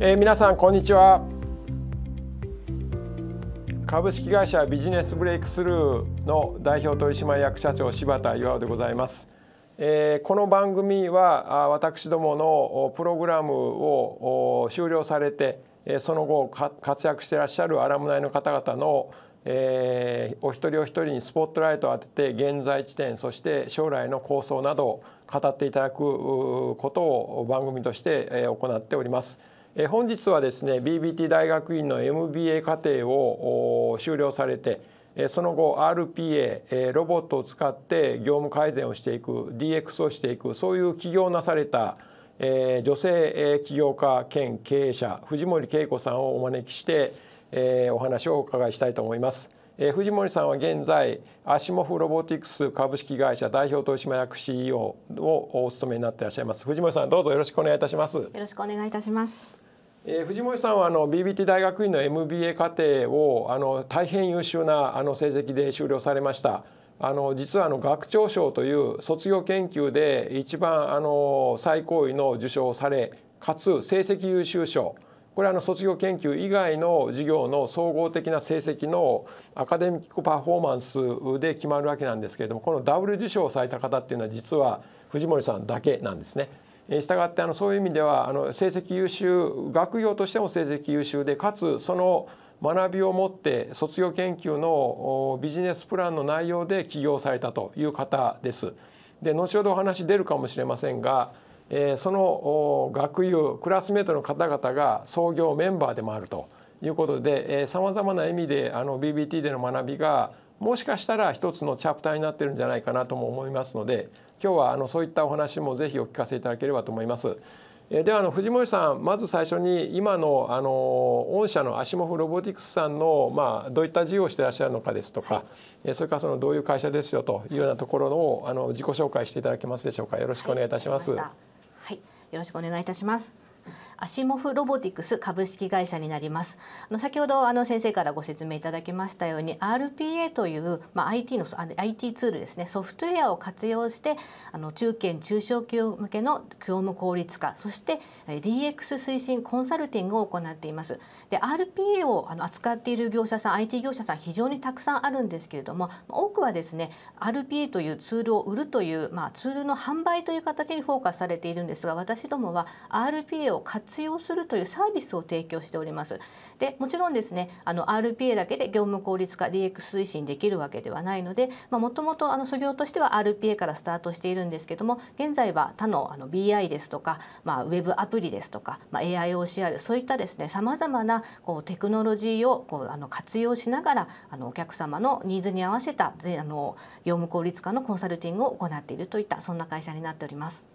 えー、皆さんこんにちは株式会社ビジネスブレイクスルーの代表取締役社長柴田巌でございます、えー、この番組は私どものプログラムを終了されてその後活躍していらっしゃるアラム内の方々のえー、お一人お一人にスポットライトを当てて現在地点そして将来の構想などを語っていただくことを番組として行っております。本日はですね BBT 大学院の MBA 課程を修了されてその後 RPA ロボットを使って業務改善をしていく DX をしていくそういう起業なされた女性起業家兼経営者藤森恵子さんをお招きしてお話をお伺いしたいと思います。藤森さんは現在アシモフロボティクス株式会社代表取締役 CEO をお務めになっていらっしゃいます藤森さんどうぞよろしくお願いいたしますよろしくお願いいたしますえー、藤森さんはあの BBT 大学院の MBA 課程をあの大変優秀なあの成績で修了されました。あの実はあの学長賞という卒業研究で一番あの最高位の受賞をされかつ成績優秀賞これはあの卒業研究以外の授業の総合的な成績のアカデミックパフォーマンスで決まるわけなんですけれどもこのダブル受賞された方っていうのは実は藤森さんだけなんですね。したがってあのそういう意味ではあの成績優秀学業としても成績優秀でかつその学びを持って卒業研究のビジネスプランの内容で起業されたという方です。で後ほどお話出るかもしれませんが、えその学友クラスメートの方々が創業メンバーでもあるということでさまざまな意味であの BBT での学びがもしかしたら一つのチャプターになってるんじゃないかなとも思いますので今日はあのそういったお話もぜひお聞かせいただければと思います。えではあの藤森さんまず最初に今のあの御社のアシモフロボティクスさんの、まあ、どういった事業をしてらっしゃるのかですとか、はい、それからそのどういう会社ですよというようなところをあの自己紹介していただけますでしょうかよろしくお願いいたします。はい、はい、よろしくお願いいたします。アシモフロボティクス株式会社になりますあの先ほどあの先生からご説明いただきましたように RPA という、まあ、IT のあの IT ツールですねソフトウェアを活用してあの中堅中小企業向けの業務効率化そして DX 推進コンサルティングを行っていますで RPA をあの扱っている業者さん IT 業者さん非常にたくさんあるんですけれども多くはですね RPA というツールを売るという、まあ、ツールの販売という形にフォーカスされているんですが私どもは RPA を活用するというサービスを提供しております。でもちろんですねあの RPA だけで業務効率化 DX 推進できるわけではないのでもともと素業としては RPA からスタートしているんですけども現在は他のあの BI ですとか、まあ、ウェブアプリですとか、まあ、AIOCR そういったですねさまざまなこうテクノロジーをこうあの活用しながらあのお客様のニーズに合わせたあの業務効率化のコンサルティングを行っているといったそんな会社になっております。